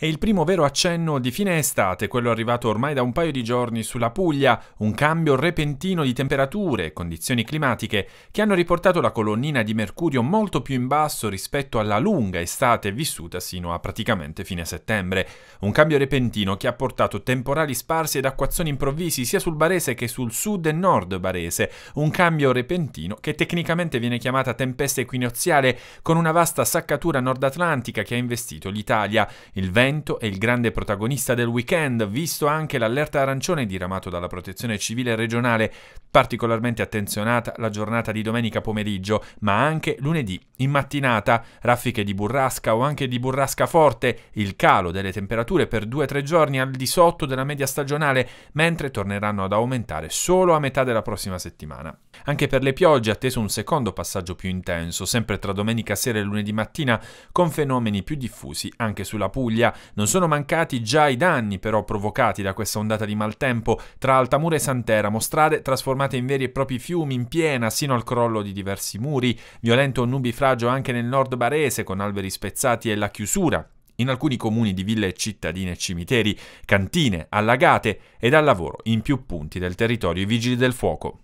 È il primo vero accenno di fine estate, quello arrivato ormai da un paio di giorni sulla Puglia, un cambio repentino di temperature e condizioni climatiche che hanno riportato la colonnina di mercurio molto più in basso rispetto alla lunga estate vissuta sino a praticamente fine settembre. Un cambio repentino che ha portato temporali sparsi ed acquazzoni improvvisi sia sul barese che sul sud e nord barese, un cambio repentino che tecnicamente viene chiamata tempesta equinoziale con una vasta saccatura nord atlantica che ha investito l'Italia. Il vento evento è il grande protagonista del weekend, visto anche l'allerta arancione diramato dalla Protezione Civile regionale, particolarmente attenzionata la giornata di domenica pomeriggio, ma anche lunedì in mattinata, raffiche di burrasca o anche di burrasca forte, il calo delle temperature per 2-3 giorni al di sotto della media stagionale, mentre torneranno ad aumentare solo a metà della prossima settimana. Anche per le piogge è atteso un secondo passaggio più intenso, sempre tra domenica sera e lunedì mattina, con fenomeni più diffusi anche sulla Puglia, non sono mancati già i danni però provocati da questa ondata di maltempo tra Altamura e Santeramo, strade trasformate in veri e propri fiumi in piena sino al crollo di diversi muri, violento nubifragio anche nel nord barese con alberi spezzati e la chiusura in alcuni comuni di ville cittadine e cimiteri, cantine allagate e dal lavoro in più punti del territorio i vigili del fuoco.